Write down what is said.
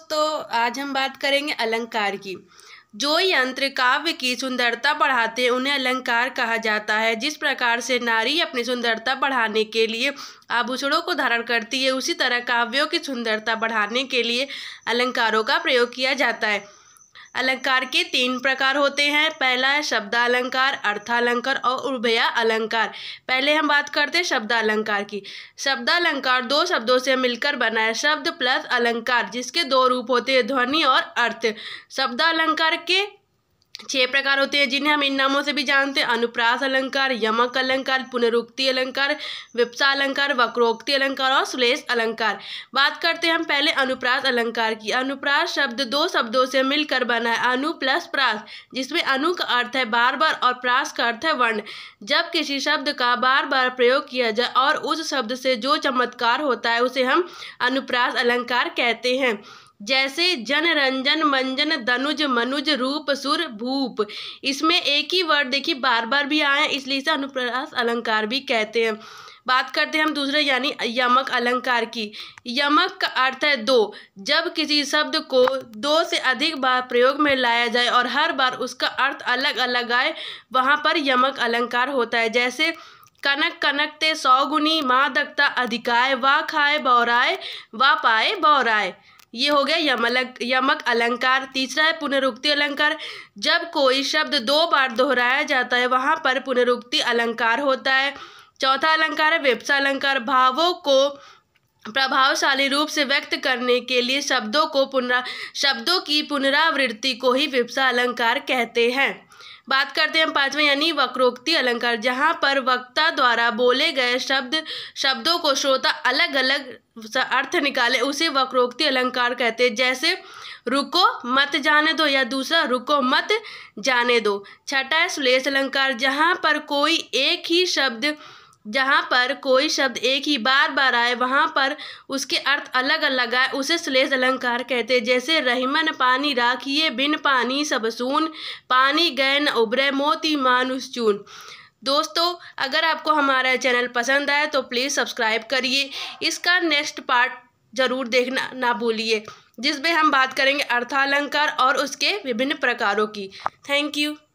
दोस्तों आज हम बात करेंगे अलंकार की जो यंत्र काव्य की सुंदरता बढ़ाते हैं उन्हें अलंकार कहा जाता है जिस प्रकार से नारी अपनी सुंदरता बढ़ाने के लिए आभूषणों को धारण करती है उसी तरह काव्यों की सुंदरता बढ़ाने के लिए अलंकारों का प्रयोग किया जाता है अलंकार के तीन प्रकार होते हैं पहला है शब्दालंकार अर्थालंकार और उर्भया अलंकार पहले हम बात करते हैं शब्दालंकार की शब्दालंकार दो शब्दों से मिलकर बना है शब्द प्लस अलंकार जिसके दो रूप होते हैं ध्वनि और अर्थ शब्दालंकार के छह प्रकार होते हैं जिन्हें हम इन नामों से भी जानते हैं अनुप्रास अलंकार यमक अलंकार पुनरुक्ति अलंकार विप्सा अलंकार वक्रोक्ति अलंकार और श्लेष अलंकार बात करते हैं हम पहले अनुप्रास अलंकार की अनुप्रास शब्द दो शब्दों से मिलकर बना है अनु प्लस प्रास जिसमें अनु का अर्थ है बार बार और प्रास का अर्थ है वर्ण जब किसी शब्द का बार बार प्रयोग किया जाए और उस शब्द से जो चमत्कार होता है उसे हम अनुप्रास अलंकार कहते हैं जैसे जन रंजन मंजन धनुज मनुज रूप सुर भूप इसमें एक ही वर्ड देखिए बार बार भी आए इसलिए इसे अनुप्रास अलंकार भी कहते हैं बात करते हैं हम दूसरे यानी यमक अलंकार की यमक का अर्थ है दो जब किसी शब्द को दो से अधिक बार प्रयोग में लाया जाए और हर बार उसका अर्थ अलग अलग आए वहाँ पर यमक अलंकार होता है जैसे कनक कनक ते सौगुनी माँ दक्ता अधिकाय वा खाए बौराए वा पाए बौराए ये हो गया यमलक यमक अलंकार तीसरा है पुनरुक्ति अलंकार जब कोई शब्द दो बार दोहराया जाता है वहाँ पर पुनरुक्ति अलंकार होता है चौथा अलंकार है वेपसा अलंकार भावों को प्रभावशाली रूप से व्यक्त करने के लिए शब्दों को पुनरा शब्दों की पुनरावृत्ति को ही वेपसा अलंकार कहते हैं बात करते हैं हम यानी वक्रोक्ति अलंकार जहाँ पर वक्ता द्वारा बोले गए शब्द शब्दों को श्रोता अलग अलग अर्थ निकाले उसे वक्रोक्ति अलंकार कहते हैं जैसे रुको मत जाने दो या दूसरा रुको मत जाने दो छठा है सुलेश अलंकार जहाँ पर कोई एक ही शब्द जहाँ पर कोई शब्द एक ही बार बार आए वहाँ पर उसके अर्थ अलग अलग आए उसे श्लेष अलंकार कहते हैं जैसे रहीमन पानी राखिए बिन पानी सबसून पानी न उबरे मोती मानुस चून दोस्तों अगर आपको हमारा चैनल पसंद आए तो प्लीज़ सब्सक्राइब करिए इसका नेक्स्ट पार्ट ज़रूर देखना ना भूलिए जिसमें हम बात करेंगे अर्थालंकार और उसके विभिन्न प्रकारों की थैंक यू